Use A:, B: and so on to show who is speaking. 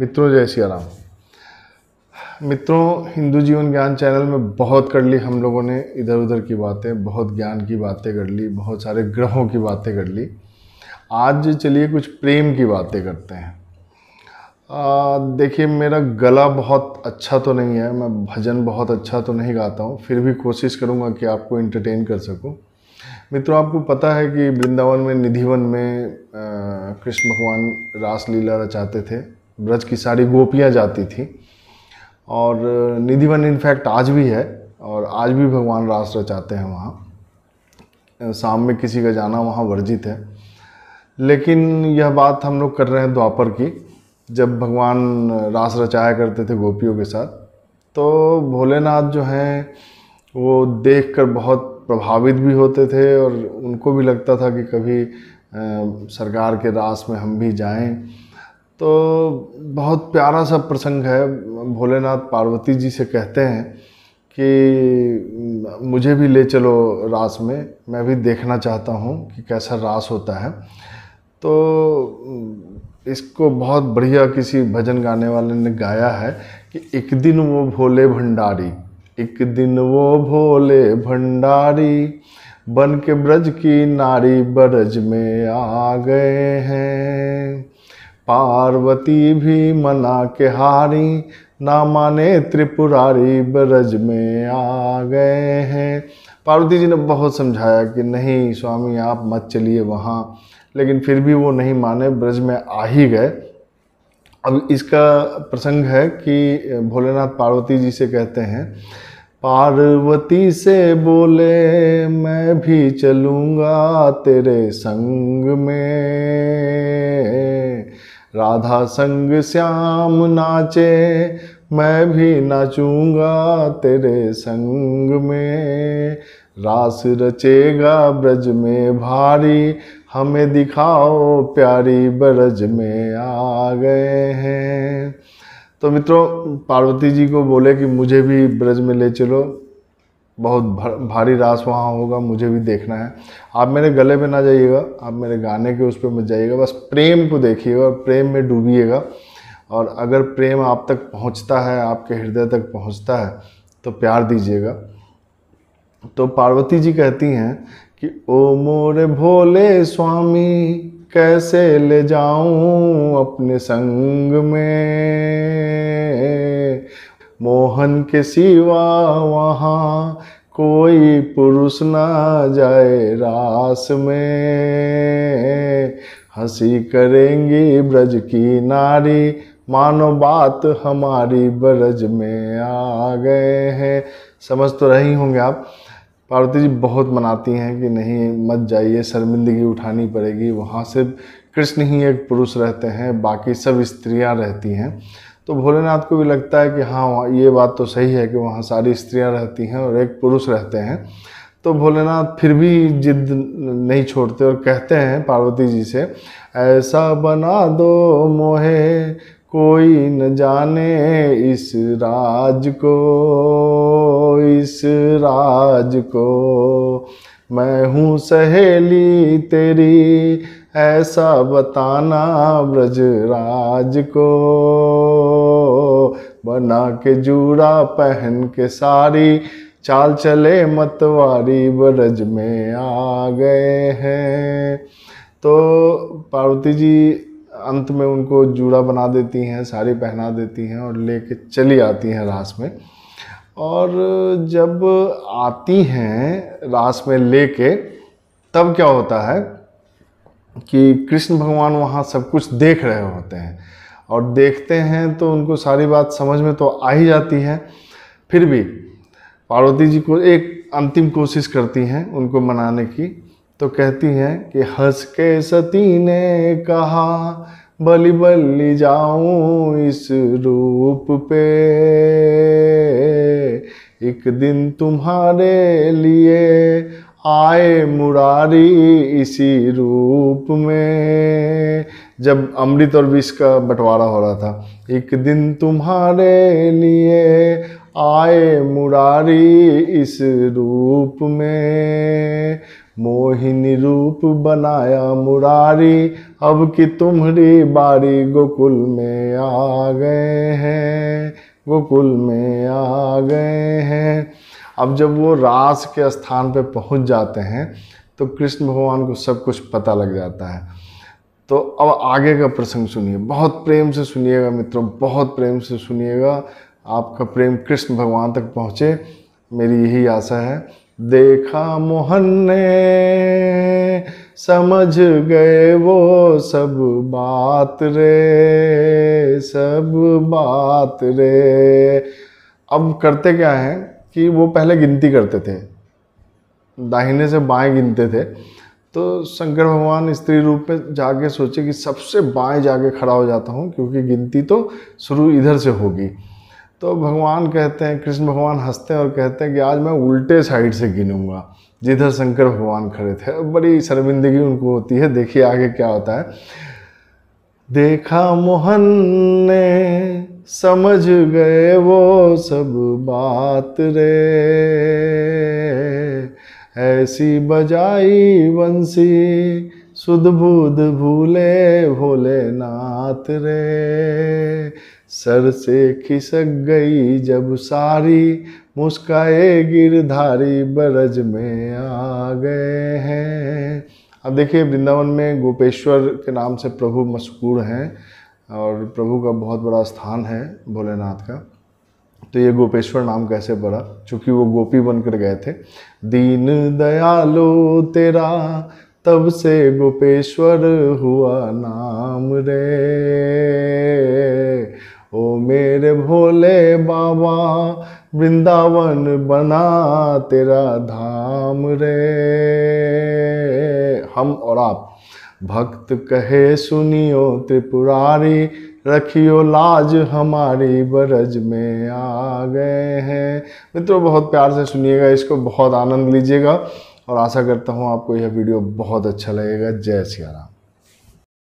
A: मित्रों जय सिया राम मित्रों हिंदू जीवन ज्ञान चैनल में बहुत कर ली हम लोगों ने इधर उधर की बातें बहुत ज्ञान की बातें कर ली बहुत सारे ग्रहों की बातें कर ली आज चलिए कुछ प्रेम की बातें करते हैं देखिए मेरा गला बहुत अच्छा तो नहीं है मैं भजन बहुत अच्छा तो नहीं गाता हूँ फिर भी कोशिश करूँगा कि आपको इंटरटेन कर सकूँ मित्रों आपको पता है कि वृंदावन में निधिवन में कृष्ण भगवान रासलीला रचाते थे ब्रज की सारी गोपियाँ जाती थी और निधिवन इनफैक्ट आज भी है और आज भी भगवान रास रचाते हैं वहाँ शाम में किसी का जाना वहाँ वर्जित है लेकिन यह बात हम लोग कर रहे हैं द्वापर की जब भगवान रास रचाया करते थे गोपियों के साथ तो भोलेनाथ जो हैं वो देखकर बहुत प्रभावित भी होते थे और उनको भी लगता था कि कभी सरकार के रास में हम भी जाएं तो बहुत प्यारा सा प्रसंग है भोलेनाथ पार्वती जी से कहते हैं कि मुझे भी ले चलो रास में मैं भी देखना चाहता हूँ कि कैसा रास होता है तो इसको बहुत बढ़िया किसी भजन गाने वाले ने गाया है कि एक दिन वो भोले भंडारी एक दिन वो भोले भंडारी बन के ब्रज की नारी ब्रज में आ गए हैं पार्वती भी मना के हारी ना माने त्रिपुरारी ब्रज में आ गए हैं पार्वती जी ने बहुत समझाया कि नहीं स्वामी आप मत चलिए वहाँ लेकिन फिर भी वो नहीं माने ब्रज में आ ही गए अब इसका प्रसंग है कि भोलेनाथ पार्वती जी से कहते हैं पार्वती से बोले मैं भी चलूँगा तेरे संग में राधा संग श्याम नाचे मैं भी नाचूंगा तेरे संग में रास रचेगा ब्रज में भारी हमें दिखाओ प्यारी ब्रज में आ गए हैं तो मित्रों पार्वती जी को बोले कि मुझे भी ब्रज में ले चलो बहुत भारी रास वहाँ होगा मुझे भी देखना है आप मेरे गले में ना जाइएगा आप मेरे गाने के उस पर मत जाइएगा बस प्रेम को देखिएगा और प्रेम में डूबिएगा और अगर प्रेम आप तक पहुँचता है आपके हृदय तक पहुँचता है तो प्यार दीजिएगा तो पार्वती जी कहती हैं कि ओ मोरे भोले स्वामी कैसे ले जाऊं अपने संग में मोहन के सिवा वहाँ कोई पुरुष ना जाए रास में हंसी करेंगी ब्रज की नारी मानो बात हमारी ब्रज में आ गए हैं समझ तो रही होंगे आप पार्वती जी बहुत मनाती हैं कि नहीं मत जाइए शर्मिंदगी उठानी पड़ेगी वहाँ सिर्फ कृष्ण ही एक पुरुष रहते हैं बाकी सब स्त्रियाँ रहती हैं तो भोलेनाथ को भी लगता है कि हाँ ये बात तो सही है कि वहाँ सारी स्त्रियाँ रहती हैं और एक पुरुष रहते हैं तो भोलेनाथ फिर भी जिद नहीं छोड़ते और कहते हैं पार्वती जी से ऐसा बना दो मोहे कोई न जाने इस राज को इस राज को मैं हूँ सहेली तेरी ऐसा बताना ब्रजराज को बना के जूड़ा पहन के सारी चाल चले मतवारी ब्रज में आ गए हैं तो पार्वती जी अंत में उनको जूड़ा बना देती हैं साड़ी पहना देती हैं और लेके चली आती हैं रास में और जब आती हैं रास में लेके तब क्या होता है कि कृष्ण भगवान वहाँ सब कुछ देख रहे होते हैं और देखते हैं तो उनको सारी बात समझ में तो आ ही जाती है फिर भी पार्वती जी को एक अंतिम कोशिश करती हैं उनको मनाने की तो कहती हैं कि हंस के सती ने कहा बलि बलि जाऊं इस रूप पे एक दिन तुम्हारे लिए आए मुरारी इसी रूप में जब अमृत और विष का बंटवारा हो रहा था एक दिन तुम्हारे लिए आए मुरारी इस रूप में मोहिनी रूप बनाया मुरारी अब कि तुम्हारी बारी गोकुल में आ गए हैं गोकुल में आ गए हैं अब जब वो रास के स्थान पे पहुंच जाते हैं तो कृष्ण भगवान को सब कुछ पता लग जाता है तो अब आगे का प्रसंग सुनिए बहुत प्रेम से सुनिएगा मित्रों बहुत प्रेम से सुनिएगा आपका प्रेम कृष्ण भगवान तक पहुँचे मेरी यही आशा है देखा मोहन ने समझ गए वो सब बात रे सब बात रे अब करते क्या है कि वो पहले गिनती करते थे दाहिने से बाएं गिनते थे तो शंकर भगवान स्त्री रूप में जाके सोचे कि सबसे बाएं जाके खड़ा हो जाता हूँ क्योंकि गिनती तो शुरू इधर से होगी तो भगवान कहते हैं कृष्ण भगवान हंसते हैं और कहते हैं कि आज मैं उल्टे साइड से गिनूँगा जिधर शंकर भगवान खड़े थे बड़ी शर्मिंदगी उनको होती है देखिए आगे क्या होता है देखा मोहन ने समझ गए वो सब बात रे ऐसी बजाई वंशी सुध बुध भूले भोलेनाथ रे सर से खिसक गई जब सारी मुस्काए गिरधारी बरज में आ गए हैं अब देखिए वृंदावन में गोपेश्वर के नाम से प्रभु मशहूर हैं और प्रभु का बहुत बड़ा स्थान है भोलेनाथ का तो ये गोपेश्वर नाम कैसे पड़ा चूँकि वो गोपी बनकर गए थे दीन दयालो तेरा तब से गोपेश्वर हुआ नाम रे ओ मेरे भोले बाबा वृंदावन बना तेरा धाम रे हम और आप भक्त कहे सुनियो त्रिपुरारी रखियो लाज हमारी बरज में आ गए हैं मित्रों बहुत प्यार से सुनिएगा इसको बहुत आनंद लीजिएगा और आशा करता हूँ आपको यह वीडियो बहुत अच्छा लगेगा जय श्री राम